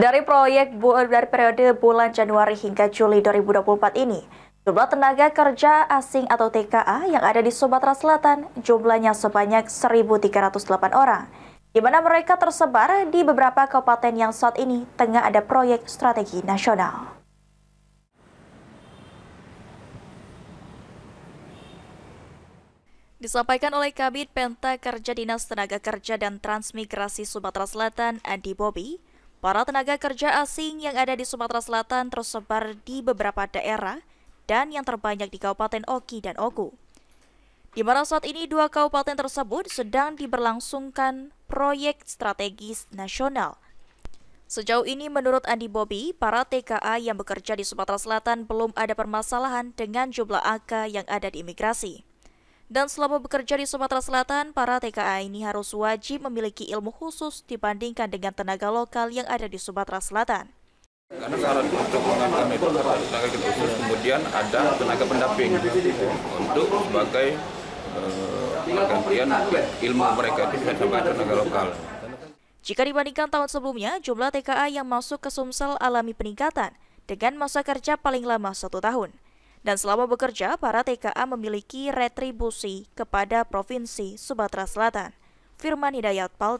Dari proyek dari periode bulan Januari hingga Juli 2024 ini, jumlah tenaga kerja asing atau TKA yang ada di Sumatera Selatan jumlahnya sebanyak 1.308 orang, di mana mereka tersebar di beberapa kabupaten yang saat ini tengah ada proyek strategi nasional. Disampaikan oleh Kabit Penta Kerja Dinas Tenaga Kerja dan Transmigrasi Sumatera Selatan, Andi Bobi, Para tenaga kerja asing yang ada di Sumatera Selatan tersebar di beberapa daerah dan yang terbanyak di Kabupaten Oki dan Oku. Di mana saat ini dua kabupaten tersebut sedang diberlangsungkan proyek strategis nasional. Sejauh ini menurut Andi Bobi, para TKA yang bekerja di Sumatera Selatan belum ada permasalahan dengan jumlah angka yang ada di imigrasi. Dan selama bekerja di Sumatera Selatan, para TKA ini harus wajib memiliki ilmu khusus dibandingkan dengan tenaga lokal yang ada di Sumatera Selatan. Karena syarat untuk mengangkat itu harus tenaga khusus, kemudian ada tenaga pendamping untuk sebagai eh, pergantian ilmu mereka itu bisa sebagai tenaga lokal. Jika dibandingkan tahun sebelumnya, jumlah TKA yang masuk ke Sumsel alami peningkatan dengan masa kerja paling lama satu tahun. Dan selama bekerja, para TKA memiliki retribusi kepada Provinsi Sumatera Selatan. Firman Hidayat Pal